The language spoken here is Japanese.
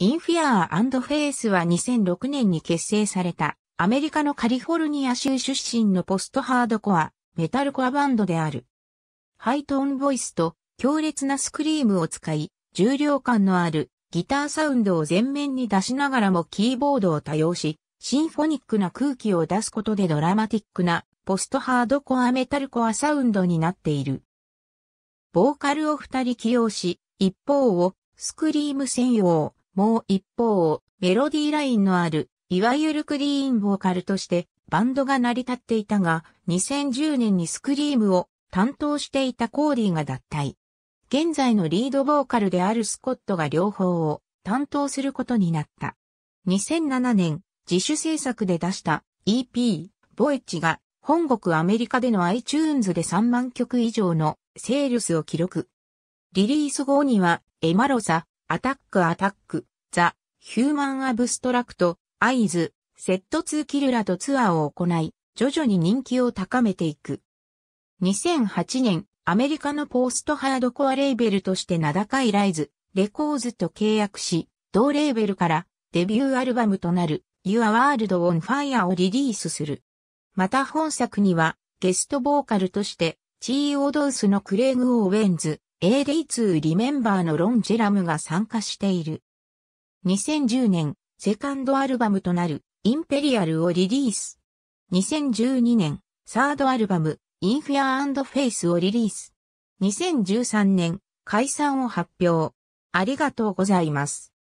インフィアーフェイスは2006年に結成されたアメリカのカリフォルニア州出身のポストハードコア、メタルコアバンドである。ハイトーンボイスと強烈なスクリームを使い、重量感のあるギターサウンドを前面に出しながらもキーボードを多用し、シンフォニックな空気を出すことでドラマティックなポストハードコアメタルコアサウンドになっている。ボーカルを二人起用し、一方をスクリーム専用、もう一方、メロディーラインのある、いわゆるクリーンボーカルとしてバンドが成り立っていたが、2010年にスクリームを担当していたコーディが脱退。現在のリードボーカルであるスコットが両方を担当することになった。2007年、自主制作で出した EP、ボエッジが本国アメリカでの iTunes で3万曲以上のセールスを記録。リリース後にはエマロサ、アタックアタック、ザ・ヒューマンアブストラクト、アイズ、セットツー・キルラとツアーを行い、徐々に人気を高めていく。2008年、アメリカのポストハードコアレーベルとして名高いライズ、レコーズと契約し、同レーベルからデビューアルバムとなる Your World on Fire をリリースする。また本作にはゲストボーカルとしてチーオドウスのクレーグ・オーウェンズ、AD2 リメンバーのロン・ジェラムが参加している。2010年、セカンドアルバムとなる、インペリアルをリリース。2012年、サードアルバム、インフィアフェイスをリリース。2013年、解散を発表。ありがとうございます。